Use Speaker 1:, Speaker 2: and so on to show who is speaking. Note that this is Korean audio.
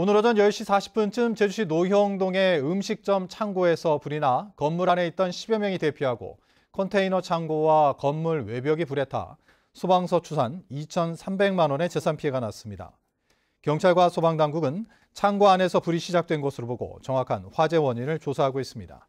Speaker 1: 오늘 오전 10시 40분쯤 제주시 노형동의 음식점 창고에서 불이 나 건물 안에 있던 10여 명이 대피하고 컨테이너 창고와 건물 외벽이 불에 타 소방서 추산 2,300만 원의 재산 피해가 났습니다. 경찰과 소방당국은 창고 안에서 불이 시작된 것으로 보고 정확한 화재 원인을 조사하고 있습니다.